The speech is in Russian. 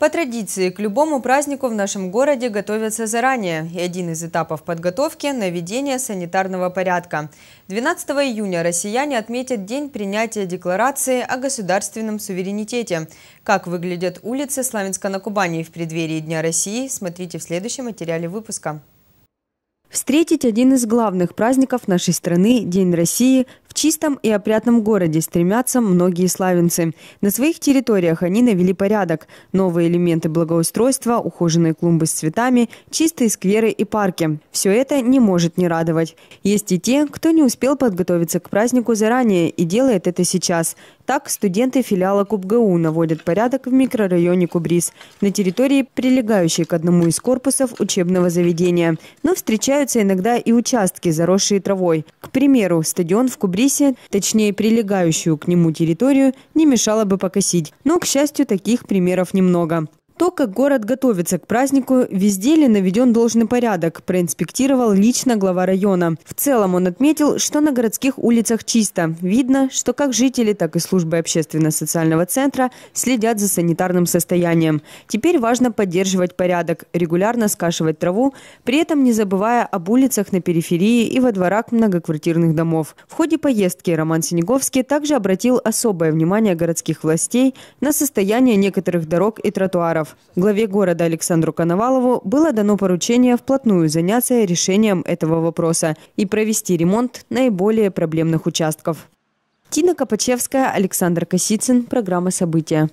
По традиции, к любому празднику в нашем городе готовятся заранее, и один из этапов подготовки – наведение санитарного порядка. 12 июня россияне отметят день принятия декларации о государственном суверенитете. Как выглядят улицы Славянска на Кубани в преддверии Дня России, смотрите в следующем материале выпуска. Встретить один из главных праздников нашей страны – День России – в чистом и опрятном городе стремятся многие славянцы. На своих территориях они навели порядок. Новые элементы благоустройства, ухоженные клумбы с цветами, чистые скверы и парки. Все это не может не радовать. Есть и те, кто не успел подготовиться к празднику заранее и делает это сейчас. Так студенты филиала КубГУ наводят порядок в микрорайоне Кубрис на территории, прилегающей к одному из корпусов учебного заведения. Но встречаются иногда и участки, заросшие травой. К примеру, стадион в Кубрис Белоруссия, точнее прилегающую к нему территорию, не мешало бы покосить. Но, к счастью, таких примеров немного. То, как город готовится к празднику, везде ли наведен должный порядок, проинспектировал лично глава района. В целом он отметил, что на городских улицах чисто. Видно, что как жители, так и службы общественно-социального центра следят за санитарным состоянием. Теперь важно поддерживать порядок, регулярно скашивать траву, при этом не забывая об улицах на периферии и во дворах многоквартирных домов. В ходе поездки Роман Синеговский также обратил особое внимание городских властей на состояние некоторых дорог и тротуаров инвесторов. Главе города Александру Коновалову было дано поручение вплотную заняться решением этого вопроса и провести ремонт наиболее проблемных участков. Тина Копачевская, Александр Косицын. Программа «События».